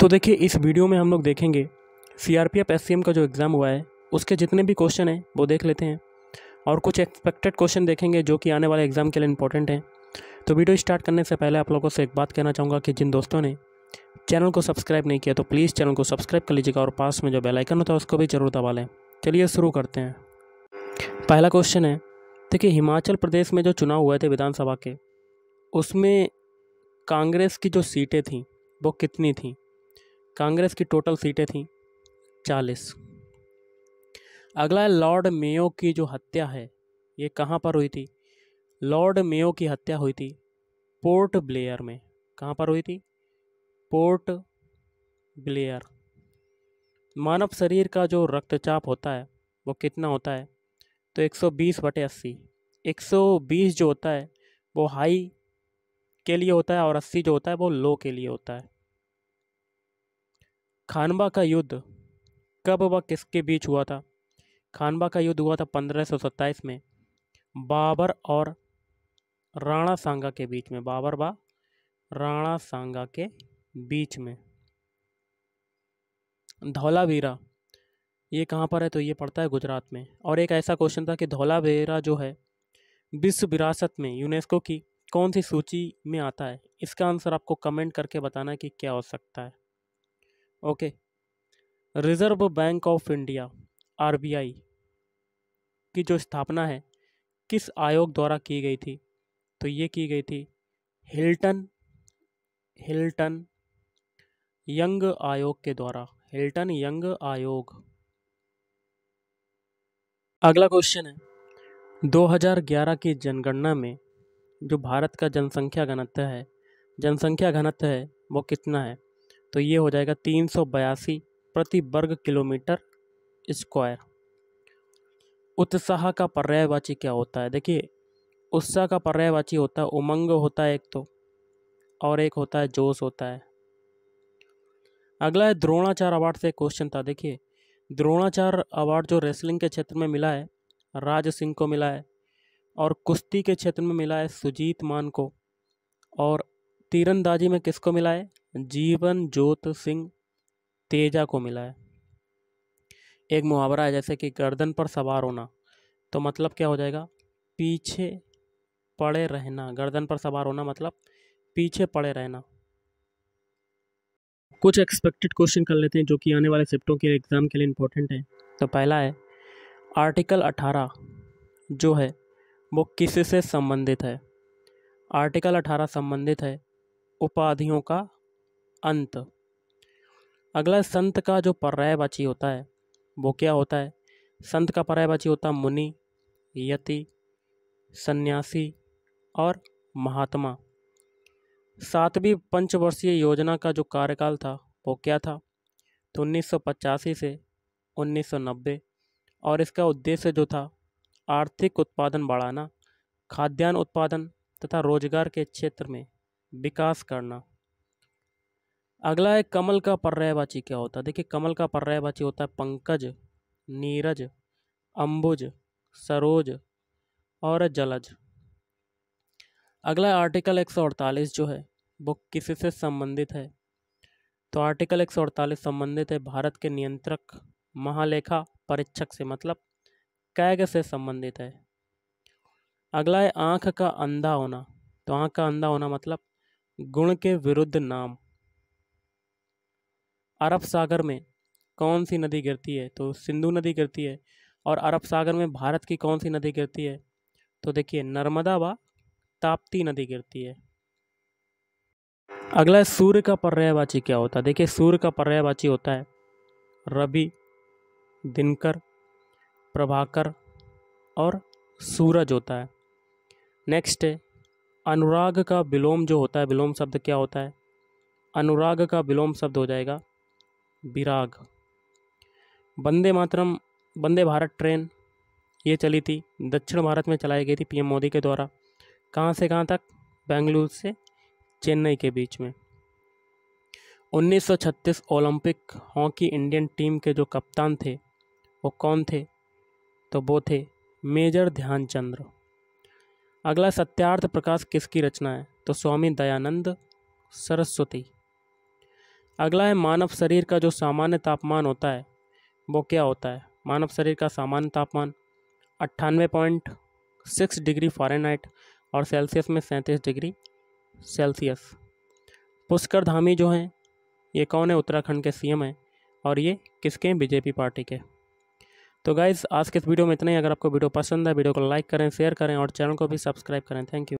तो देखिए इस वीडियो में हम लोग देखेंगे C R P F S C M का जो एग्ज़ाम हुआ है उसके जितने भी क्वेश्चन हैं वो देख लेते हैं और कुछ एक्सपेक्टेड क्वेश्चन देखेंगे जो कि आने वाले एग्ज़ाम के लिए इंपॉर्टेंट हैं तो वीडियो स्टार्ट करने से पहले आप लोगों से एक बात कहना चाहूँगा कि जिन दोस्तों ने चैनल को सब्सक्राइब नहीं किया तो प्लीज़ चैनल को सब्सक्राइब कर लीजिएगा और पास में जो बेल आइकन होता है उसको भी जरूर दबा लें चलिए शुरू करते हैं पहला क्वेश्चन है देखिए हिमाचल प्रदेश में जो चुनाव हुए थे विधानसभा के उसमें कांग्रेस की जो सीटें थीं वो कितनी थीं कांग्रेस की टोटल सीटें थी चालीस अगला लॉर्ड मेयो की जो हत्या है ये कहाँ पर हुई थी लॉर्ड मेयो की हत्या हुई थी पोर्ट ब्लेयर में कहाँ पर हुई थी पोर्ट ब्लेयर मानव शरीर का जो रक्तचाप होता है वो कितना होता है तो 120 बटे अस्सी 120 जो होता है वो हाई के लिए होता है और 80 जो होता है वो लो के लिए होता है खानबा का युद्ध कब व किसके बीच हुआ था खानबा का युद्ध हुआ था 1527 में बाबर और राणा सांगा के बीच में बाबर बा राणा सांगा के बीच में धौलावीरा ये कहाँ पर है तो ये पड़ता है गुजरात में और एक ऐसा क्वेश्चन था कि धौलावीरा जो है विश्व विरासत में यूनेस्को की कौन सी सूची में आता है इसका आंसर आपको कमेंट करके बताना है कि क्या हो सकता है okay reserve bank of India R की जो स्थापना है किस आयोग द्वारा की गई थी तो ये की गई थी हिल्टन हिल्टन यंग आयोग के द्वारा हिल्टन यंग आयोग अगला क्वेश्चन है 2011 की जनगणना में जो भारत का जनसंख्या घनत्व है जनसंख्या घनत्व है वो कितना है तो ये हो जाएगा तीन सौ बयासी प्रति वर्ग किलोमीटर स्क्वायर उत्साह का पर्यायवाची क्या होता है देखिए उत्साह का पर्यायवाची होता है उमंग होता है एक तो और एक होता है जोश होता है अगला है द्रोणाचार अवार्ड से क्वेश्चन था देखिए द्रोणाचार अवार्ड जो रेसलिंग के क्षेत्र में मिला है राज सिंह को मिला है और कुश्ती के क्षेत्र में मिला है सुजीत मान को और तीरंदाजी में किसको मिला है जीवन ज्योत सिंह तेजा को मिला है एक मुहावरा है जैसे कि गर्दन पर सवार होना तो मतलब क्या हो जाएगा पीछे पड़े रहना गर्दन पर सवार होना मतलब पीछे पड़े रहना कुछ एक्सपेक्टेड क्वेश्चन कर लेते हैं जो कि आने वाले शिफ्टों के एग्ज़ाम के लिए इम्पोर्टेंट है तो पहला है आर्टिकल 18 जो है वो किस से संबंधित है आर्टिकल 18 संबंधित है उपाधियों का अंत अगला संत का जो पर्यायवाची होता है वो क्या होता है संत का पर्यायवाची होता है मुनि यति सन्यासी और महात्मा सातवीं पंचवर्षीय योजना का जो कार्यकाल था वो क्या था तो उन्नीस से 1990 और इसका उद्देश्य जो था आर्थिक उत्पादन बढ़ाना खाद्यान्न उत्पादन तथा रोजगार के क्षेत्र में विकास करना अगला है कमल का पर्यायवाची क्या होता है देखिए कमल का पर्यायवाची होता है पंकज नीरज अंबुज सरोज और जलज अगला आर्टिकल 148 जो है वो किसी से संबंधित है तो आर्टिकल 148 संबंधित है भारत के नियंत्रक महालेखा परीक्षक से मतलब कैग से संबंधित है अगला है आँख का अंधा होना तो आँख का अंधा होना मतलब गुण के विरुद्ध नाम अरब सागर में कौन सी नदी गिरती है तो सिंधु नदी गिरती है और अरब सागर में भारत की कौन सी नदी गिरती है तो देखिए नर्मदा व ताप्ती नदी गिरती है अगला सूर्य का पर्यायवाची क्या होता है देखिए सूर्य का पर्यायवाची होता है रवि दिनकर प्रभाकर और सूरज होता है नेक्स्ट है अनुराग का विलोम जो होता है विलोम शब्द क्या होता है अनुराग का विलोम शब्द हो जाएगा विराग वंदे मातरम वंदे भारत ट्रेन ये चली थी दक्षिण भारत में चलाई गई थी पीएम मोदी के द्वारा कहाँ से कहाँ तक बेंगलुरु से चेन्नई के बीच में 1936 ओलंपिक हॉकी इंडियन टीम के जो कप्तान थे वो कौन थे तो वो थे मेजर ध्यानचंद्र अगला सत्यार्थ प्रकाश किसकी रचना है तो स्वामी दयानंद सरस्वती अगला है मानव शरीर का जो सामान्य तापमान होता है वो क्या होता है मानव शरीर का सामान्य तापमान अट्ठानवे पॉइंट सिक्स डिग्री फ़ारेनहाइट और सेल्सियस में सैंतीस डिग्री सेल्सियस पुष्कर धामी जो हैं ये कौन है उत्तराखंड के सीएम हैं और ये किसके हैं बीजेपी पार्टी के तो गाइज़ आज के इस वीडियो में इतना ही अगर आपको वीडियो पसंद है वीडियो को लाइक करें शेयर करें और चैनल को भी सब्सक्राइब करें थैंक यू